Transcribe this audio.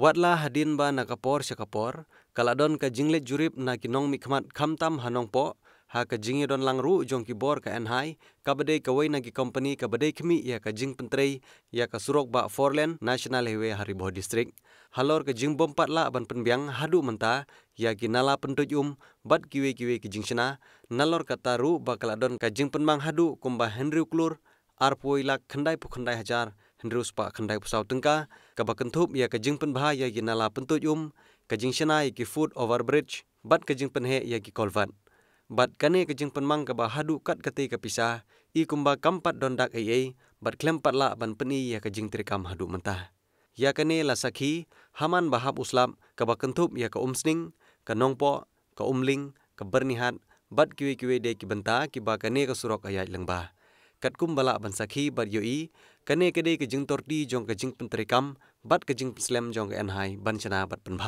Watlah hadin ba nakapor kapor, kaladon ka jinglet jurip na kinong mikmat kamtam hanong po, ha ka don lang ru jong kibor ka enhai, kabade kaway na ki company kabade kami ya ka jing pentrei, ya ka surok ba Forland National Highway Haribo District. Halor ke jing bom patla ban penbiang hadu menta ya ki nala pentut um bat kiwe kiwe ki jing sena nalor kata ru ba Kaladon ka jing penmang hadu kumbah Henry Klur arpoi lak kendai pu hajar hendru spa khandai pusau tengka ka ba ia ya ka jing pen bha ya gi nala pen yum over bridge bat ka penhe ia he bat kane ka jing pen mang ka ba hadu kat ka te i kumba kampat dondak ai ai bat klem lah ban peni ia ka jing trikam hadu mentah ia kane lasaki haman bahap uslam ka ba ia ya ka umsning ka nongpo ka umling ka bernihat bat kiwe kiwe de ki benta ki ayat kane lengbah kat kum bala ban sakhi bar yo i kane kede ke jing tor di jong ke jing pentrikam bat ke jing slem jong ke enhai ban chana bat pen